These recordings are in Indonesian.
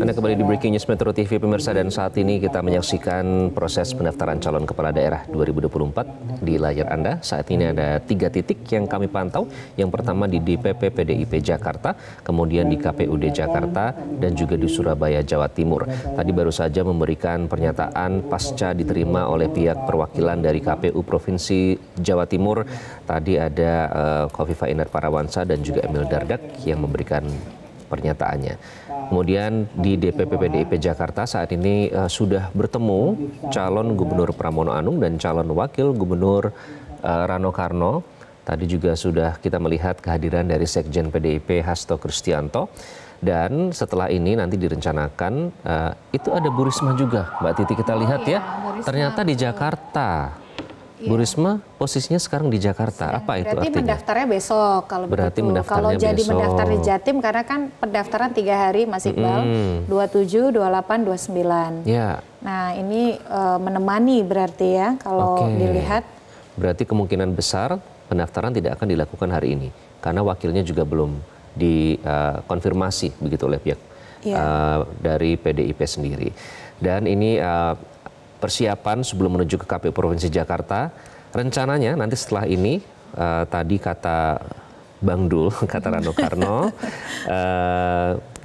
Anda kembali di Breaking News Metro TV pemirsa dan saat ini kita menyaksikan proses pendaftaran calon kepala daerah 2024 di layar Anda. Saat ini ada tiga titik yang kami pantau. Yang pertama di DPP PDIP Jakarta, kemudian di KPUD Jakarta dan juga di Surabaya Jawa Timur. Tadi baru saja memberikan pernyataan pasca diterima oleh pihak perwakilan dari KPU Provinsi Jawa Timur. Tadi ada uh, Kofifa Indar Parawansa dan juga Emil Dardak yang memberikan pernyataannya. Kemudian di DPP PDIP Jakarta saat ini uh, sudah bertemu calon gubernur Pramono Anung dan calon wakil gubernur uh, Rano Karno. Tadi juga sudah kita melihat kehadiran dari Sekjen PDIP Hasto Kristianto. Dan setelah ini nanti direncanakan uh, itu ada Burisma juga, Mbak Titi kita lihat ya. Iya, Ternyata di Jakarta Bu iya. Risma posisinya sekarang di Jakarta. Ya, apa itu berarti mendaftarnya besok kalau berarti begitu. Mendaftarnya kalau jadi besok. mendaftar di Jatim karena kan pendaftaran tiga hari Mas Iqbal, mm -hmm. 27, 28, 29. Ya. Nah, ini uh, menemani berarti ya kalau okay. dilihat. Berarti kemungkinan besar pendaftaran tidak akan dilakukan hari ini karena wakilnya juga belum dikonfirmasi eh, uh, begitu oleh pihak ya. uh, dari PDIP sendiri. Dan ini uh, persiapan sebelum menuju ke KPU Provinsi Jakarta. Rencananya nanti setelah ini uh, tadi kata Bang Dul, kata Rano Karno. uh,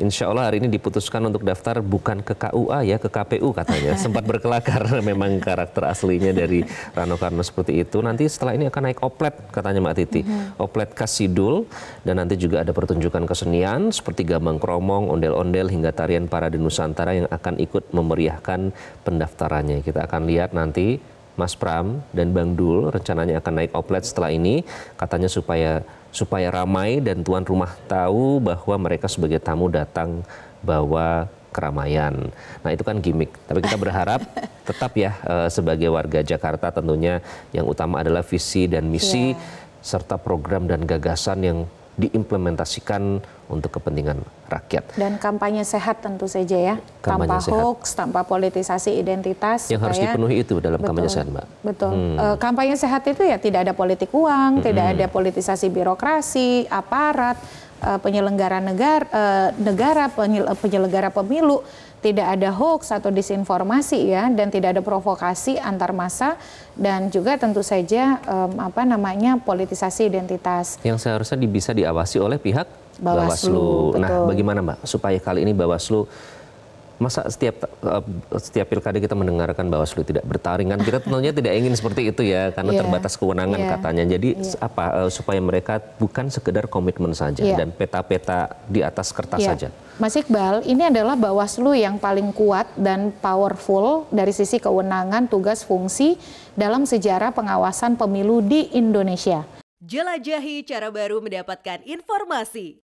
insya Allah hari ini diputuskan untuk daftar bukan ke KUA ya, ke KPU katanya. Sempat berkelakar memang karakter aslinya dari Rano Karno seperti itu. Nanti setelah ini akan naik oplet katanya Mbak Titi. Mm-hmm. Oplet Kasidul dan nanti juga ada pertunjukan kesenian seperti gambang kromong, ondel-ondel hingga tarian para Nusantara yang akan ikut memeriahkan pendaftarannya. Kita akan lihat nanti Mas Pram dan Bang Dul rencananya akan naik oplet setelah ini katanya supaya supaya ramai dan tuan rumah tahu bahwa mereka sebagai tamu datang bawa keramaian. Nah itu kan gimmick. Tapi kita berharap tetap ya eh, sebagai warga Jakarta tentunya yang utama adalah visi dan misi yeah. serta program dan gagasan yang diimplementasikan untuk kepentingan rakyat. Dan kampanye sehat tentu saja ya, kampanye tanpa sehat. hoax, tanpa politisasi identitas. Yang supaya... Gitu harus ya. dipenuhi itu dalam betul, kampanye sehat, Mbak. Betul. Hmm. E, kampanye sehat itu ya tidak ada politik uang, hmm. tidak ada politisasi birokrasi, aparat, e, penyelenggara eh, negara, e, negara penyelenggara pemilu tidak ada hoax atau disinformasi ya dan tidak ada provokasi antar masa dan juga tentu saja um, apa namanya politisasi identitas yang seharusnya bisa diawasi oleh pihak Bawaslu. Bawaslu. Nah, betul. Nah, bagaimana Mbak supaya kali ini Bawaslu masa setiap eh, setiap pilkada kita mendengarkan Bawaslu tidak bertaring kan kita tentunya tidak ingin seperti itu ya karena yeah. terbatas kewenangan yeah. katanya jadi yeah. apa eh, supaya mereka bukan sekedar komitmen saja yeah. dan peta-peta di atas kertas yeah. saja Mas Iqbal ini adalah Bawaslu yang paling kuat dan powerful dari sisi kewenangan tugas fungsi dalam sejarah pengawasan pemilu di Indonesia Jelajahi cara baru mendapatkan informasi